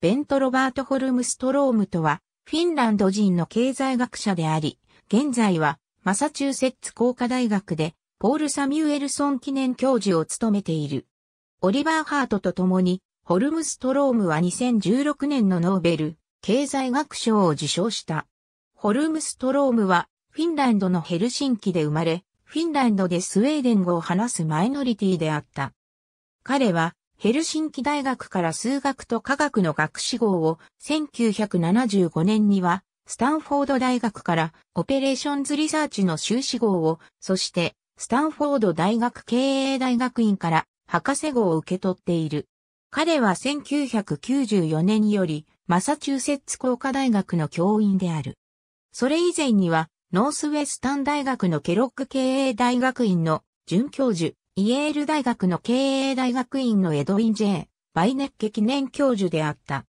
ベント・ロバート・ホルムストロームとは、フィンランド人の経済学者であり、現在は、マサチューセッツ工科大学で、ポール・サミュエルソン記念教授を務めている。オリバー・ハートと共に、ホルムストロームは2016年のノーベル、経済学賞を受賞した。ホルムストロームは、フィンランドのヘルシンキで生まれ、フィンランドでスウェーデン語を話すマイノリティであった。彼は、ヘルシンキ大学から数学と科学の学士号を1975年にはスタンフォード大学からオペレーションズリサーチの修士号を、そしてスタンフォード大学経営大学院から博士号を受け取っている。彼は1994年よりマサチューセッツ工科大学の教員である。それ以前にはノースウェスタン大学のケロック経営大学院の准教授、イエール大学の経営大学院のエドウィン・ジェイバイネッケ記念教授であった。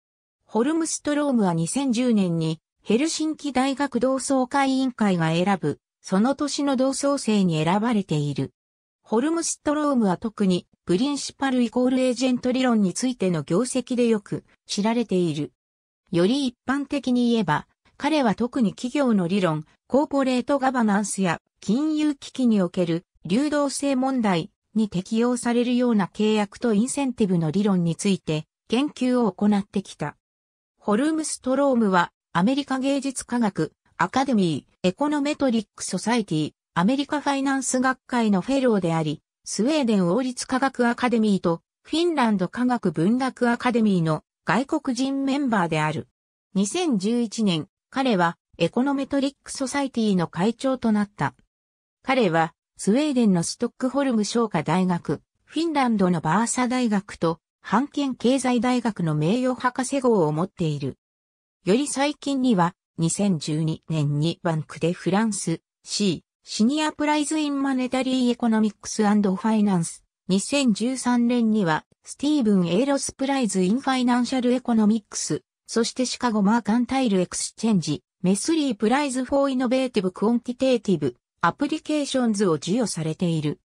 ホルムストロームは2010年にヘルシンキ大学同窓会委員会が選ぶ、その年の同窓生に選ばれている。ホルムストロームは特にプリンシパルイコールエージェント理論についての業績でよく知られている。より一般的に言えば、彼は特に企業の理論、コーポレートガバナンスや金融危機における流動性問題、に適用されるような契約とインセンティブの理論について研究を行ってきた。ホルムストロームはアメリカ芸術科学、アカデミー、エコノメトリック・ソサイティ、アメリカファイナンス学会のフェローであり、スウェーデン王立科学アカデミーとフィンランド科学文学アカデミーの外国人メンバーである。2011年、彼はエコノメトリック・ソサイティの会長となった。彼はスウェーデンのストックホルム商科大学、フィンランドのバーサ大学と、ハンケン経済大学の名誉博士号を持っている。より最近には、2012年にバンクでフランス C シニアプライズインマネタリーエコノミックスファイナンス。2013年にはスティーブン・エイロスプライズインファイナンシャルエコノミックス。そしてシカゴマーカンタイルエクスチェンジ。メスリープライズフォーイノベーティブクオンティテイティブ。アプリケーションズを授与されている。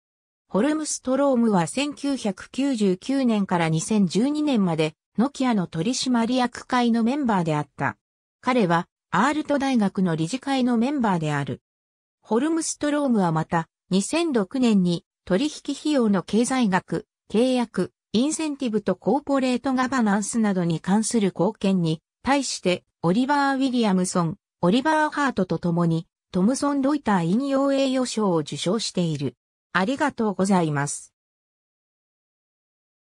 ホルムストロームは1999年から2012年まで、ノキアの取締役会のメンバーであった。彼は、アールト大学の理事会のメンバーである。ホルムストロームはまた、2006年に、取引費用の経済学、契約、インセンティブとコーポレートガバナンスなどに関する貢献に、対して、オリバー・ウィリアムソン、オリバー・ハートと共に、トムソン・ロイター引用栄誉賞を受賞している。ありがとうございます。